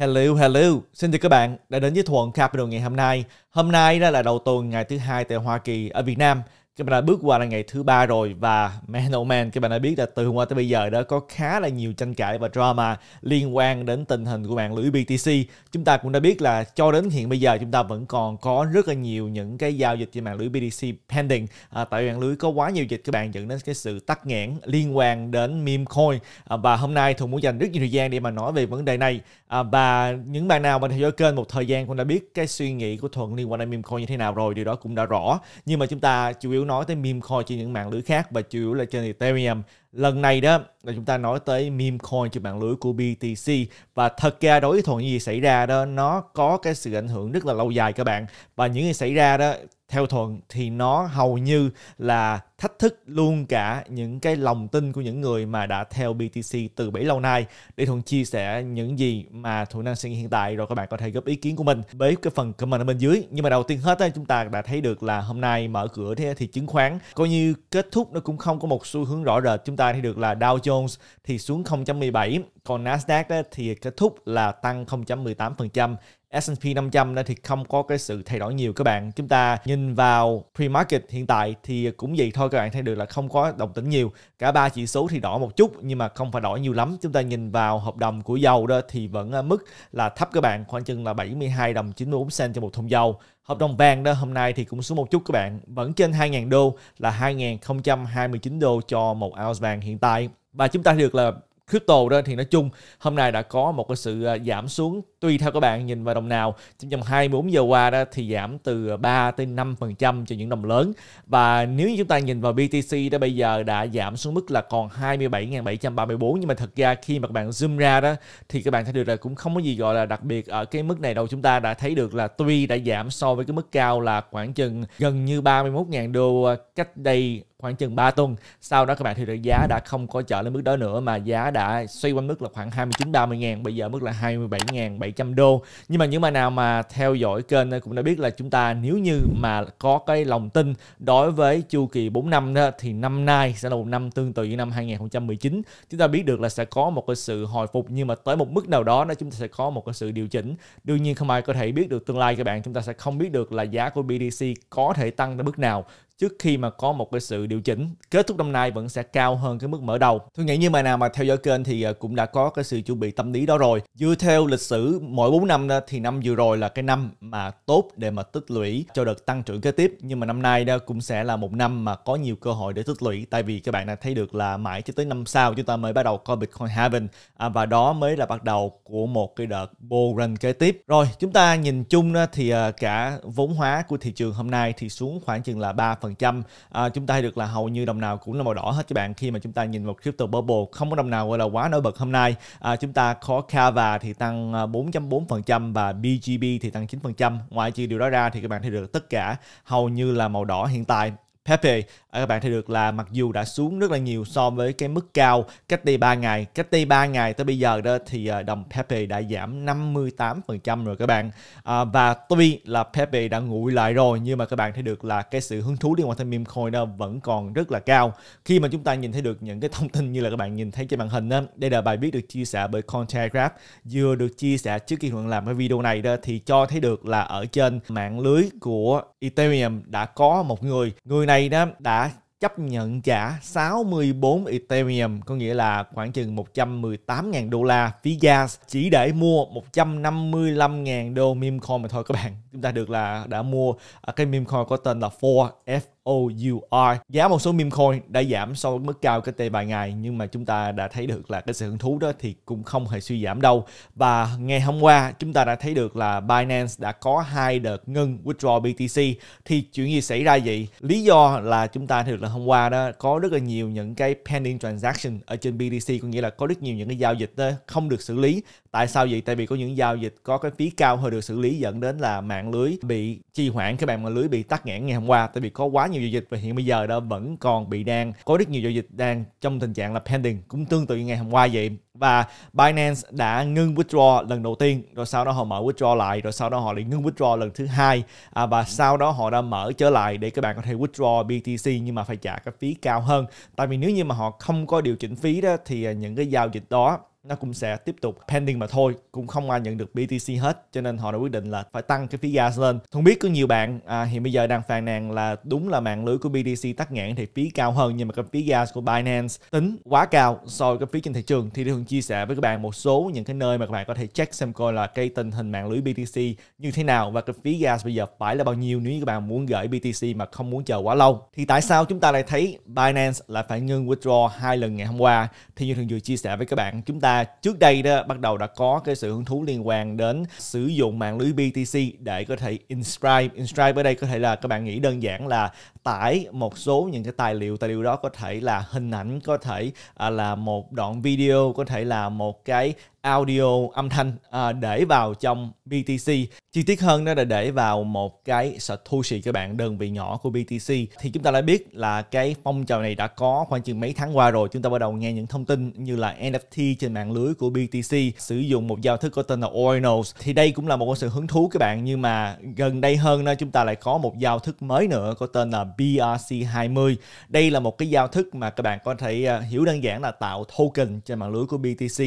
Hello, hello. Xin chào các bạn đã đến với Thuận Capital ngày hôm nay. Hôm nay đó là đầu tuần ngày thứ hai tại Hoa Kỳ ở Việt Nam các bạn đã bước qua là ngày thứ ba rồi và man oh man các bạn đã biết là từ hôm qua tới bây giờ đã có khá là nhiều tranh cãi và drama liên quan đến tình hình của mạng lưới BTC chúng ta cũng đã biết là cho đến hiện bây giờ chúng ta vẫn còn có rất là nhiều những cái giao dịch trên mạng lưới BTC pending à, tại mạng lưới có quá nhiều dịch các bạn dẫn đến cái sự tắc nghẽn liên quan đến meme coin à, và hôm nay Thùng muốn dành rất nhiều thời gian để mà nói về vấn đề này à, và những bạn nào mà theo dõi kênh một thời gian cũng đã biết cái suy nghĩ của Thuận liên quan đến meme coin như thế nào rồi điều đó cũng đã rõ nhưng mà chúng ta chủ yếu yếu nói tới meme coin trên những mạng lưới khác và chủ yếu là trên Ethereum lần này đó là chúng ta nói tới meme coin trên mạng lưới của BTC và thật ra đối với thuận gì xảy ra đó nó có cái sự ảnh hưởng rất là lâu dài các bạn và những gì xảy ra đó theo thuận thì nó hầu như là thách thức luôn cả những cái lòng tin của những người mà đã theo BTC từ bấy lâu nay để thuận chia sẻ những gì mà thuận đang suy nghĩ hiện tại rồi các bạn có thể góp ý kiến của mình với cái phần comment ở bên dưới nhưng mà đầu tiên hết chúng ta đã thấy được là hôm nay mở cửa thì, thì chứng khoán coi như kết thúc nó cũng không có một xu hướng rõ rệt chúng ta thì được là Dow Jones thì xuống 0.17, còn Nasdaq đó thì kết thúc là tăng 0.18%. S&P 500 đó thì không có cái sự thay đổi nhiều các bạn. Chúng ta nhìn vào pre-market hiện tại thì cũng vậy thôi các bạn thấy được là không có đồng tính nhiều. Cả ba chỉ số thì đỏ một chút nhưng mà không phải đỏ nhiều lắm. Chúng ta nhìn vào hợp đồng của dầu đó thì vẫn mức là thấp các bạn, khoảng chừng là 72 đồng 94 cent cho một thùng dầu. Hợp đồng vàng đó hôm nay thì cũng xuống một chút các bạn, vẫn trên 2.000 đô là 2.029 đô cho một ounce vàng hiện tại. Và chúng ta được là crypto đó thì nói chung hôm nay đã có một cái sự à, giảm xuống tùy theo các bạn nhìn vào đồng nào trong vòng 24 giờ qua đó thì giảm từ 3 tới 5% cho những đồng lớn và nếu như chúng ta nhìn vào BTC đó bây giờ đã giảm xuống mức là còn 27.734 nhưng mà thật ra khi mà các bạn zoom ra đó thì các bạn thấy được là cũng không có gì gọi là đặc biệt ở cái mức này đâu chúng ta đã thấy được là tuy đã giảm so với cái mức cao là khoảng chừng gần như 31.000 đô à, cách đây khoảng chừng 3 tuần sau đó các bạn thì được giá đã không có trở lên mức đó nữa mà giá đã xoay quanh mức là khoảng 29 30 ngàn bây giờ mức là 27 ngàn 700 đô nhưng mà những bạn nào mà theo dõi kênh cũng đã biết là chúng ta nếu như mà có cái lòng tin đối với chu kỳ 4 năm đó, thì năm nay sẽ là một năm tương tự như năm 2019 chúng ta biết được là sẽ có một cái sự hồi phục nhưng mà tới một mức nào đó nó chúng ta sẽ có một cái sự điều chỉnh đương nhiên không ai có thể biết được tương lai các bạn chúng ta sẽ không biết được là giá của BDC có thể tăng tới mức nào trước khi mà có một cái sự điều chỉnh kết thúc năm nay vẫn sẽ cao hơn cái mức mở đầu tôi nghĩ như mà nào mà theo dõi kênh thì ờ, cũng đã có cái sự chuẩn bị tâm lý đó rồi dựa theo lịch sử mỗi 4 năm đó, thì năm vừa rồi là cái năm mà tốt để mà tích lũy cho đợt tăng trưởng kế tiếp nhưng mà năm nay đó cũng sẽ là một năm mà có nhiều cơ hội để tích lũy tại vì các bạn đã thấy được là mãi cho tới năm sau chúng ta mới bắt đầu coi Bitcoin halving à, và đó mới là bắt đầu của một cái đợt bull run kế tiếp rồi chúng ta nhìn chung đó, thì ờ, cả vốn hóa của thị trường hôm nay thì xuống khoảng chừng là 3% 3%. À, chúng ta được là hầu như đồng nào cũng là màu đỏ hết các bạn khi mà chúng ta nhìn vào crypto bubble không có đồng nào gọi là quá nổi bật hôm nay. À, chúng ta có Kava thì tăng 4.4% à, và BGB thì tăng 9%. ngoài trừ điều đó ra thì các bạn thấy được tất cả hầu như là màu đỏ hiện tại Happy à, các bạn thấy được là mặc dù đã xuống rất là nhiều so với cái mức cao cách đây 3 ngày cách đây 3 ngày tới bây giờ đó thì à, đồng Pepe đã giảm 58% rồi các bạn à, và tuy là Pepe đã nguội lại rồi nhưng mà các bạn thấy được là cái sự hứng thú liên quan tới meme coin đó vẫn còn rất là cao khi mà chúng ta nhìn thấy được những cái thông tin như là các bạn nhìn thấy trên màn hình đó, đây là bài viết được chia sẻ bởi Cointelegraph vừa được chia sẻ trước khi Thuận làm cái video này đó thì cho thấy được là ở trên mạng lưới của Ethereum đã có một người người này đây đó đã chấp nhận trả 64 Ethereum, có nghĩa là khoảng chừng 118.000 đô la phí gas chỉ để mua 155.000 đô meme coin mà thôi các bạn. Chúng ta được là đã mua à, cái meme coin có tên là 4F OUR. Giá một số meme coin đã giảm so với mức cao cách đây vài ngày nhưng mà chúng ta đã thấy được là cái sự hứng thú đó thì cũng không hề suy giảm đâu. Và ngày hôm qua chúng ta đã thấy được là Binance đã có hai đợt ngưng withdraw BTC thì chuyện gì xảy ra vậy? Lý do là chúng ta thấy được là hôm qua đó có rất là nhiều những cái pending transaction ở trên BTC có nghĩa là có rất nhiều những cái giao dịch đó không được xử lý Tại sao vậy? Tại vì có những giao dịch có cái phí cao hơn được xử lý dẫn đến là mạng lưới bị trì hoãn, các bạn mạng lưới bị tắt nghẽn ngày hôm qua. Tại vì có quá nhiều giao dịch và hiện bây giờ đó vẫn còn bị đang có rất nhiều giao dịch đang trong tình trạng là pending cũng tương tự như ngày hôm qua vậy và Binance đã ngưng withdraw lần đầu tiên rồi sau đó họ mở withdraw lại rồi sau đó họ lại ngưng withdraw lần thứ hai à, và sau đó họ đã mở trở lại để các bạn có thể withdraw BTC nhưng mà phải trả cái phí cao hơn tại vì nếu như mà họ không có điều chỉnh phí đó thì à, những cái giao dịch đó nó cũng sẽ tiếp tục pending mà thôi cũng không ai nhận được BTC hết cho nên họ đã quyết định là phải tăng cái phí gas lên không biết có nhiều bạn à, hiện bây giờ đang phàn nàn là đúng là mạng lưới của BTC tắt nghẽn thì phí cao hơn nhưng mà cái phí gas của Binance tính quá cao so với cái phí trên thị trường thì tôi thường chia sẻ với các bạn một số những cái nơi mà các bạn có thể check xem coi là cái tình hình mạng lưới BTC như thế nào và cái phí gas bây giờ phải là bao nhiêu nếu như các bạn muốn gửi BTC mà không muốn chờ quá lâu thì tại sao chúng ta lại thấy Binance lại phải ngưng withdraw hai lần ngày hôm qua thì như thường vừa chia sẻ với các bạn chúng ta ta trước đây đó bắt đầu đã có cái sự hứng thú liên quan đến sử dụng mạng lưới BTC để có thể inscribe. Inscribe ở đây có thể là các bạn nghĩ đơn giản là tải một số những cái tài liệu tài liệu đó có thể là hình ảnh có thể à, là một đoạn video có thể là một cái audio âm thanh à, để vào trong BTC. Chi tiết hơn đó là để vào một cái Satoshi các bạn đơn vị nhỏ của BTC. Thì chúng ta đã biết là cái phong trào này đã có khoảng chừng mấy tháng qua rồi. Chúng ta bắt đầu nghe những thông tin như là NFT trên mạng lưới của BTC sử dụng một giao thức có tên là Ordinals. Thì đây cũng là một sự hứng thú các bạn nhưng mà gần đây hơn đó chúng ta lại có một giao thức mới nữa có tên là BRC20. Đây là một cái giao thức mà các bạn có thể à, hiểu đơn giản là tạo token trên mạng lưới của BTC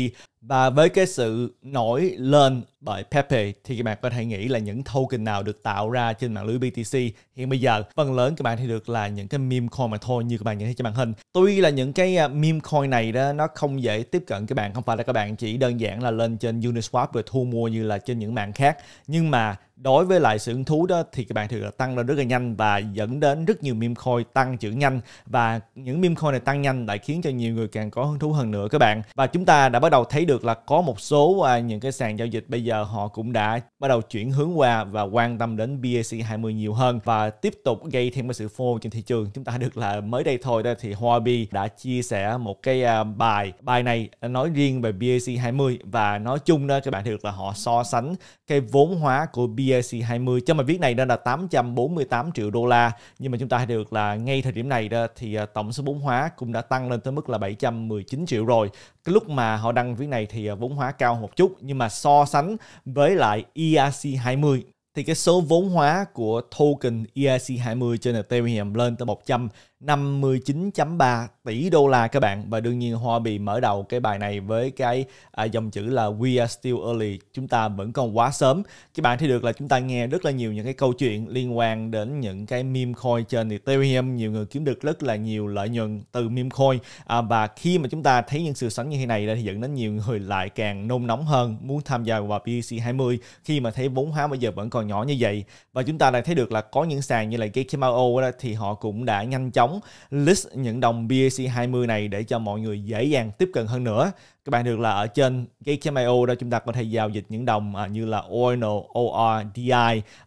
và với cái sự nổi lên bởi Pepe thì các bạn có thể nghĩ là những token nào được tạo ra trên mạng lưới BTC hiện bây giờ phần lớn các bạn thì được là những cái meme coin mà thôi như các bạn nhìn thấy trên màn hình tuy là những cái à, meme coin này đó nó không dễ tiếp cận các bạn không phải là các bạn chỉ đơn giản là lên trên Uniswap rồi thu mua như là trên những mạng khác nhưng mà đối với lại sự hứng thú đó thì các bạn thường là tăng lên rất là nhanh và dẫn đến rất nhiều meme coin tăng trưởng nhanh và những meme coin này tăng nhanh lại khiến cho nhiều người càng có hứng thú hơn nữa các bạn và chúng ta đã bắt đầu thấy được là có một số à, những cái sàn giao dịch bây giờ giờ họ cũng đã bắt đầu chuyển hướng qua và quan tâm đến BAC 20 nhiều hơn và tiếp tục gây thêm một sự phô trên thị trường. Chúng ta được là mới đây thôi đó thì Huobi đã chia sẻ một cái à, bài bài này nói riêng về BAC 20 và nói chung đó các bạn được là họ so sánh cái vốn hóa của BAC 20 Trong bài viết này nên là 848 triệu đô la nhưng mà chúng ta được là ngay thời điểm này đó thì à, tổng số vốn hóa cũng đã tăng lên tới mức là 719 triệu rồi. Cái lúc mà họ đăng viết này thì à, vốn hóa cao một chút nhưng mà so sánh với lại ERC20 thì cái số vốn hóa của token ERC20 trên Ethereum lên tới 100 59.3 tỷ đô la các bạn và đương nhiên Hoa Bì mở đầu cái bài này với cái à, dòng chữ là we are still early chúng ta vẫn còn quá sớm các bạn thấy được là chúng ta nghe rất là nhiều những cái câu chuyện liên quan đến những cái meme coin trên Ethereum nhiều người kiếm được rất là nhiều lợi nhuận từ meme coin à, và khi mà chúng ta thấy những sự sánh như thế này thì dẫn đến nhiều người lại càng nôn nóng hơn muốn tham gia vào BTC e 20 khi mà thấy vốn hóa bây giờ vẫn còn nhỏ như vậy và chúng ta lại thấy được là có những sàn như là Gate thì họ cũng đã nhanh chóng thống list những đồng BAC20 này để cho mọi người dễ dàng tiếp cận hơn nữa. Các bạn được là ở trên Gate.io đó chúng ta có thể giao dịch những đồng à, như là Ordinal, ORDI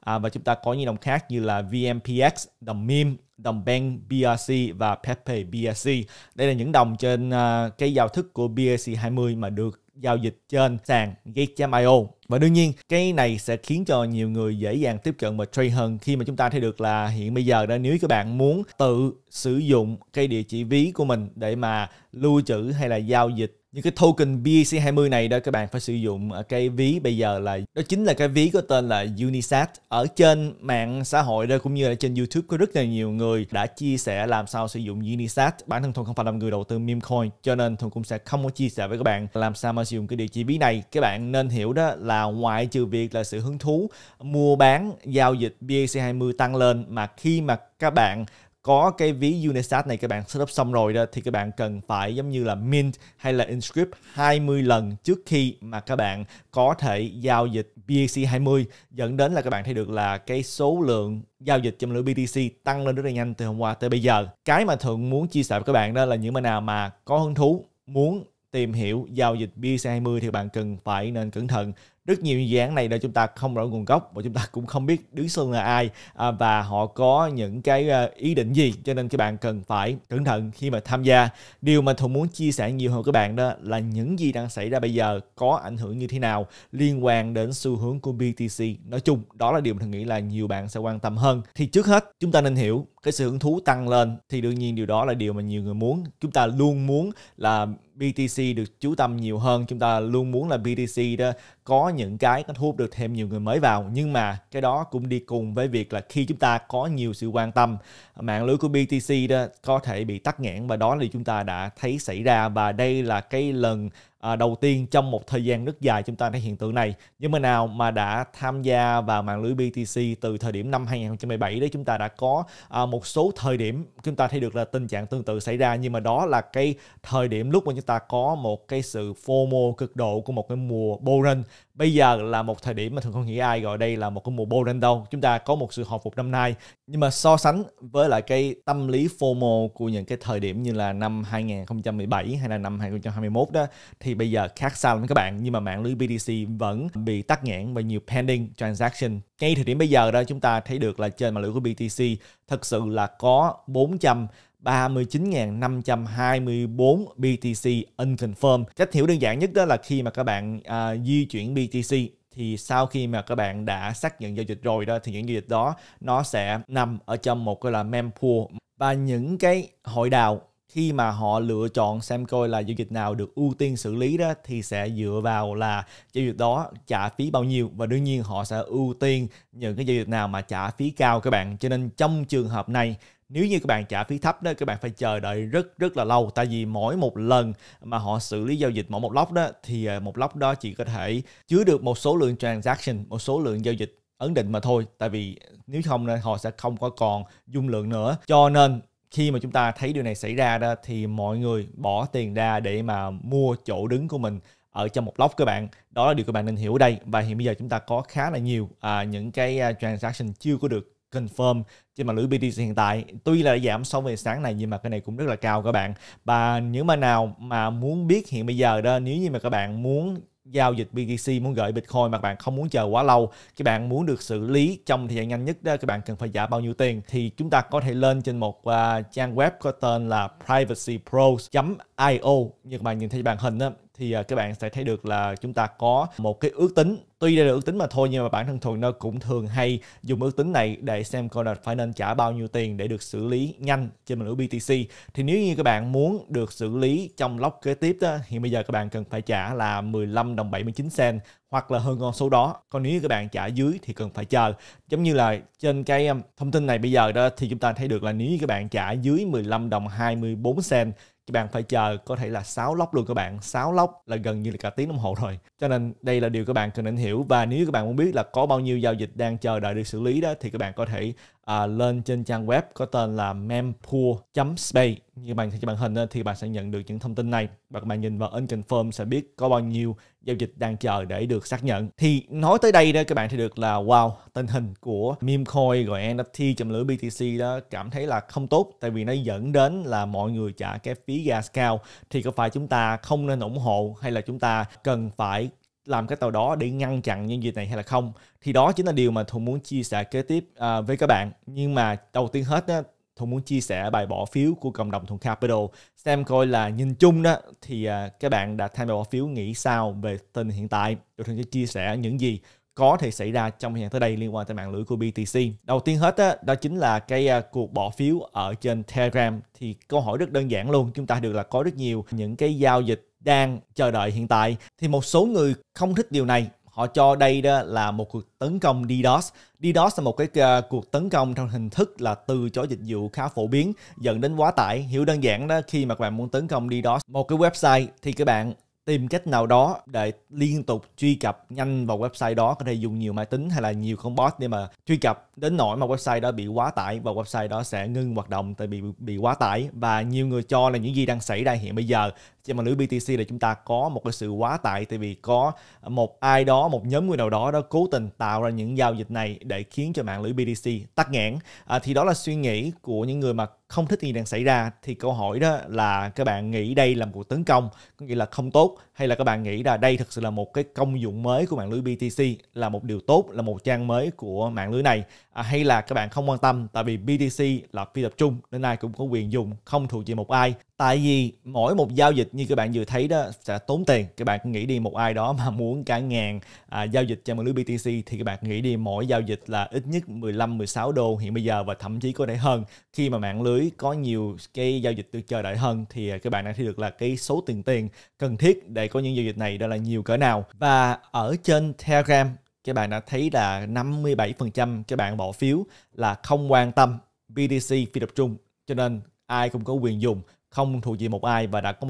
à, và chúng ta có những đồng khác như là VMPX, đồng MIM, đồng Ben BRC và Pepe BRC. Đây là những đồng trên uh, cái giao thức của BRC 20 mà được giao dịch trên sàn Gate.io và đương nhiên cái này sẽ khiến cho nhiều người dễ dàng tiếp cận và trade hơn khi mà chúng ta thấy được là hiện bây giờ đó nếu các bạn muốn tự sử dụng cái địa chỉ ví của mình để mà lưu trữ hay là giao dịch những cái token BAC20 này đó các bạn phải sử dụng ở cái ví bây giờ là đó chính là cái ví có tên là Unisat. Ở trên mạng xã hội đó cũng như là trên YouTube có rất là nhiều người đã chia sẻ làm sao sử dụng Unisat. Bản thân Thuần không phải là người đầu tư meme coin cho nên Thuần cũng sẽ không có chia sẻ với các bạn làm sao mà sử dụng cái địa chỉ ví này. Các bạn nên hiểu đó là ngoại trừ việc là sự hứng thú mua bán giao dịch BAC20 tăng lên mà khi mà các bạn có cái ví Unisat này các bạn setup xong rồi đó thì các bạn cần phải giống như là mint hay là inscript 20 lần trước khi mà các bạn có thể giao dịch BAC20 dẫn đến là các bạn thấy được là cái số lượng giao dịch trong lượng BTC tăng lên rất là nhanh từ hôm qua tới bây giờ. Cái mà Thuận muốn chia sẻ với các bạn đó là những bạn nào mà có hứng thú muốn tìm hiểu giao dịch BTC20 thì bạn cần phải nên cẩn thận rất nhiều dự án này là chúng ta không rõ nguồn gốc và chúng ta cũng không biết đứng sau là ai à, và họ có những cái à, ý định gì cho nên các bạn cần phải cẩn thận khi mà tham gia điều mà thùng muốn chia sẻ nhiều hơn các bạn đó là những gì đang xảy ra bây giờ có ảnh hưởng như thế nào liên quan đến xu hướng của BTC nói chung đó là điều mà thằng nghĩ là nhiều bạn sẽ quan tâm hơn thì trước hết chúng ta nên hiểu cái sự hứng thú tăng lên thì đương nhiên điều đó là điều mà nhiều người muốn chúng ta luôn muốn là BTC được chú tâm nhiều hơn chúng ta luôn muốn là BTC đó có những cái nó thu hút được thêm nhiều người mới vào nhưng mà cái đó cũng đi cùng với việc là khi chúng ta có nhiều sự quan tâm mạng lưới của BTC đó có thể bị tắc nghẽn và đó là chúng ta đã thấy xảy ra và đây là cái lần à, đầu tiên trong một thời gian rất dài chúng ta thấy hiện tượng này. Nhưng mà nào mà đã tham gia vào mạng lưới BTC từ thời điểm năm 2017 đấy chúng ta đã có à, một số thời điểm chúng ta thấy được là tình trạng tương tự xảy ra nhưng mà đó là cái thời điểm lúc mà chúng ta có một cái sự FOMO cực độ của một cái mùa bull run bây giờ là một thời điểm mà thường không nghĩ ai gọi đây là một cái mùa bull run đâu chúng ta có một sự hồi phục năm nay nhưng mà so sánh với lại cái tâm lý FOMO của những cái thời điểm như là năm 2017 hay là năm 2021 đó thì bây giờ khác xa lắm các bạn nhưng mà mạng lưới BTC vẫn bị tắc nghẽn và nhiều pending transaction ngay thời điểm bây giờ đó chúng ta thấy được là trên mạng lưới của BTC thật sự là có 400 39.524 BTC unconfirmed. Cách hiểu đơn giản nhất đó là khi mà các bạn à, di chuyển BTC thì sau khi mà các bạn đã xác nhận giao dịch rồi đó thì những giao dịch đó nó sẽ nằm ở trong một cái là mempool và những cái hội đào khi mà họ lựa chọn xem coi là giao dịch nào được ưu tiên xử lý đó thì sẽ dựa vào là giao dịch đó trả phí bao nhiêu và đương nhiên họ sẽ ưu tiên những cái giao dịch nào mà trả phí cao các bạn cho nên trong trường hợp này nếu như các bạn trả phí thấp đó các bạn phải chờ đợi rất rất là lâu tại vì mỗi một lần mà họ xử lý giao dịch mỗi một lóc đó thì à, một lóc đó chỉ có thể chứa được một số lượng transaction một số lượng giao dịch ấn định mà thôi tại vì nếu không thì họ sẽ không có còn dung lượng nữa cho nên khi mà chúng ta thấy điều này xảy ra đó thì mọi người bỏ tiền ra để mà mua chỗ đứng của mình ở trong một block các bạn đó là điều các bạn nên hiểu ở đây và hiện bây giờ chúng ta có khá là nhiều à, những cái à, transaction chưa có được confirm trên mạng lưới BTC hiện tại tuy là giảm so về sáng này nhưng mà cái này cũng rất là cao các bạn và những mà nào mà muốn biết hiện bây giờ đó nếu như mà các bạn muốn giao dịch BTC muốn gửi Bitcoin mà các bạn không muốn chờ quá lâu các bạn muốn được xử lý trong thời gian nhanh nhất đó các bạn cần phải trả bao nhiêu tiền thì chúng ta có thể lên trên một uh, trang web có tên là privacypros.io như các bạn nhìn thấy màn hình đó thì à, các bạn sẽ thấy được là chúng ta có một cái ước tính Tuy đây là ước tính mà thôi nhưng mà bản thân Thuần nó cũng thường hay dùng ước tính này để xem coi là phải nên trả bao nhiêu tiền để được xử lý nhanh trên mạng lưới BTC. Thì nếu như các bạn muốn được xử lý trong lốc kế tiếp đó, thì bây giờ các bạn cần phải trả là 15 đồng 79 cent hoặc là hơn con số đó. Còn nếu như các bạn trả dưới thì cần phải chờ. Giống như là trên cái um, thông tin này bây giờ đó thì chúng ta thấy được là nếu như các bạn trả dưới 15 đồng 24 cent các bạn phải chờ có thể là 6 lốc luôn các bạn 6 lốc là gần như là cả tiếng đồng hồ rồi cho nên đây là điều các bạn cần nên hiểu và nếu các bạn muốn biết là có bao nhiêu giao dịch đang chờ đợi được xử lý đó thì các bạn có thể à, lên trên trang web có tên là mempool.space như bạn thấy trên màn hình thì bạn sẽ nhận được những thông tin này và các bạn nhìn vào confirm sẽ biết có bao nhiêu giao dịch đang chờ để được xác nhận thì nói tới đây đó các bạn thấy được là wow tình hình của meme coin rồi NFT trong lưỡi BTC đó cảm thấy là không tốt tại vì nó dẫn đến là mọi người trả cái phí gas cao thì có phải chúng ta không nên ủng hộ hay là chúng ta cần phải làm cái tàu đó để ngăn chặn những việc này hay là không thì đó chính là điều mà Thuận muốn chia sẻ kế tiếp à, với các bạn nhưng mà đầu tiên hết á, Thuận muốn chia sẻ bài bỏ phiếu của cộng đồng thùng Capital xem coi là nhìn chung đó thì à, các bạn đã tham gia bỏ phiếu nghĩ sao về tình hiện tại rồi Thuận sẽ chia sẻ những gì có thể xảy ra trong thời gian tới đây liên quan tới mạng lưới của BTC. Đầu tiên hết đó, đó chính là cái à, cuộc bỏ phiếu ở trên Telegram thì câu hỏi rất đơn giản luôn. Chúng ta được là có rất nhiều những cái giao dịch đang chờ đợi hiện tại thì một số người không thích điều này họ cho đây đó là một cuộc tấn công DDoS. DDoS là một cái uh, cuộc tấn công trong hình thức là từ chối dịch vụ khá phổ biến dẫn đến quá tải. Hiểu đơn giản đó khi mà các bạn muốn tấn công DDoS một cái website thì các bạn tìm cách nào đó để liên tục truy cập nhanh vào website đó có thể dùng nhiều máy tính hay là nhiều con bot để mà truy cập đến nỗi mà website đó bị quá tải và website đó sẽ ngưng hoạt động tại bị bị quá tải và nhiều người cho là những gì đang xảy ra hiện bây giờ trên mạng lưới BTC là chúng ta có một cái sự quá tải tại vì có một ai đó một nhóm người nào đó đó cố tình tạo ra những giao dịch này để khiến cho mạng lưới BTC tắc nghẽn à, thì đó là suy nghĩ của những người mà không thích gì đang xảy ra thì câu hỏi đó là các bạn nghĩ đây là một cuộc tấn công có nghĩa là không tốt hay là các bạn nghĩ là đây thực sự là một cái công dụng mới của mạng lưới BTC là một điều tốt là một trang mới của mạng lưới này à, hay là các bạn không quan tâm tại vì BTC là phi tập trung nên ai cũng có quyền dùng không thuộc về một ai tại vì mỗi một giao dịch như các bạn vừa thấy đó sẽ tốn tiền các bạn nghĩ đi một ai đó mà muốn cả ngàn à, giao dịch trên một lưới BTC thì các bạn nghĩ đi mỗi giao dịch là ít nhất 15 16 đô hiện bây giờ và thậm chí có thể hơn khi mà mạng lưới có nhiều cái giao dịch được chờ đợi hơn thì à, các bạn đã thấy được là cái số tiền tiền cần thiết để có những giao dịch này đó là nhiều cỡ nào và ở trên Telegram các bạn đã thấy là 57% các bạn bỏ phiếu là không quan tâm BTC phi tập trung cho nên ai cũng có quyền dùng không thuộc gì một ai và đã có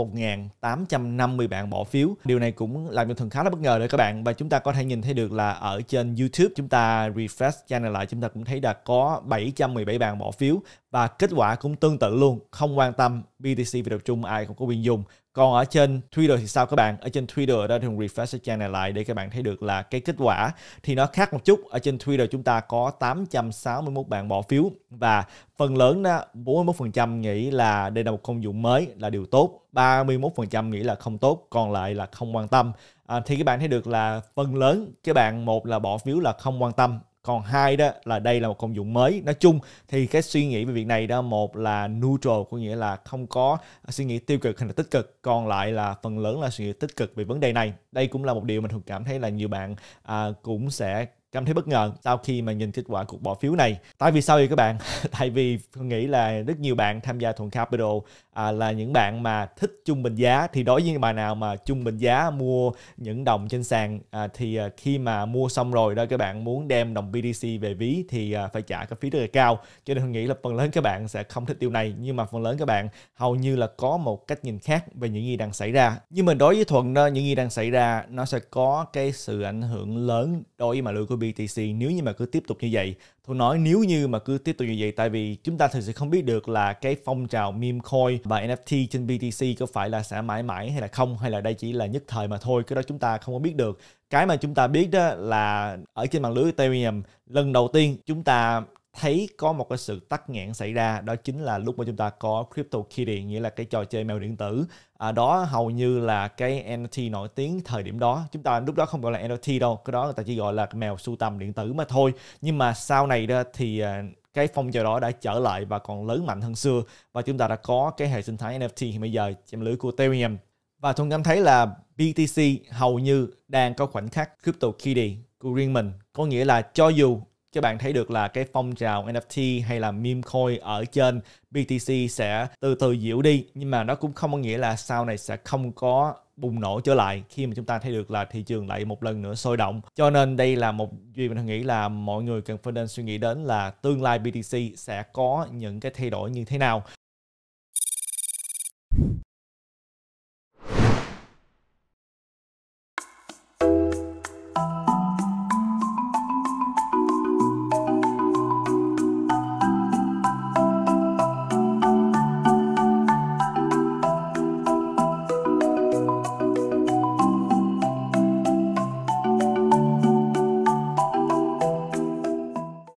1.850 bạn bỏ phiếu. Điều này cũng làm cho Thuần khá là bất ngờ đấy các bạn và chúng ta có thể nhìn thấy được là ở trên YouTube chúng ta refresh channel lại chúng ta cũng thấy đã có 717 bạn bỏ phiếu và kết quả cũng tương tự luôn, không quan tâm BTC về tập trung ai cũng có quyền dùng còn ở trên Twitter thì sao các bạn ở trên Twitter đó thì refresh cái trang này lại để các bạn thấy được là cái kết quả thì nó khác một chút ở trên Twitter chúng ta có 861 bạn bỏ phiếu và phần lớn đó 41% nghĩ là đây là một công dụng mới là điều tốt 31% nghĩ là không tốt còn lại là không quan tâm à, thì các bạn thấy được là phần lớn các bạn một là bỏ phiếu là không quan tâm còn hai đó là đây là một công dụng mới nói chung thì cái suy nghĩ về việc này đó một là neutral có nghĩa là không có suy nghĩ tiêu cực hay là tích cực còn lại là phần lớn là suy nghĩ tích cực về vấn đề này đây cũng là một điều mình thường cảm thấy là nhiều bạn à, cũng sẽ cảm thấy bất ngờ sau khi mà nhìn kết quả cuộc bỏ phiếu này tại vì sao vậy các bạn tại vì tôi nghĩ là rất nhiều bạn tham gia thuận capital à, là những bạn mà thích trung bình giá thì đối với bạn nào mà trung bình giá mua những đồng trên sàn à, thì à, khi mà mua xong rồi đó các bạn muốn đem đồng BTC về ví thì à, phải trả cái phí rất là cao cho nên tôi nghĩ là phần lớn các bạn sẽ không thích điều này nhưng mà phần lớn các bạn hầu như là có một cách nhìn khác về những gì đang xảy ra nhưng mà đối với thuận đó những gì đang xảy ra nó sẽ có cái sự ảnh hưởng lớn đối với mà lượng của BTC BTC nếu như mà cứ tiếp tục như vậy. Tôi nói nếu như mà cứ tiếp tục như vậy tại vì chúng ta thực sự không biết được là cái phong trào meme coin và NFT trên BTC có phải là sẽ mãi mãi hay là không hay là đây chỉ là nhất thời mà thôi. Cái đó chúng ta không có biết được. Cái mà chúng ta biết đó là ở trên mạng lưới Ethereum lần đầu tiên chúng ta thấy có một cái sự tắc nghẽn xảy ra đó chính là lúc mà chúng ta có crypto CryptoKitty nghĩa là cái trò chơi mèo điện tử à, đó hầu như là cái NFT nổi tiếng thời điểm đó chúng ta lúc đó không gọi là NFT đâu cái đó người ta chỉ gọi là mèo sưu tầm điện tử mà thôi nhưng mà sau này đó thì à, cái phong trào đó đã trở lại và còn lớn mạnh hơn xưa và chúng ta đã có cái hệ sinh thái NFT hiện bây giờ trong lưới của Ethereum và tôi cảm thấy là BTC hầu như đang có khoảnh khắc CryptoKitty của riêng mình có nghĩa là cho dù các bạn thấy được là cái phong trào NFT hay là meme coin ở trên BTC sẽ từ từ dịu đi nhưng mà nó cũng không có nghĩa là sau này sẽ không có bùng nổ trở lại khi mà chúng ta thấy được là thị trường lại một lần nữa sôi động. Cho nên đây là một duy mình nghĩ là mọi người cần phải nên suy nghĩ đến là tương lai BTC sẽ có những cái thay đổi như thế nào.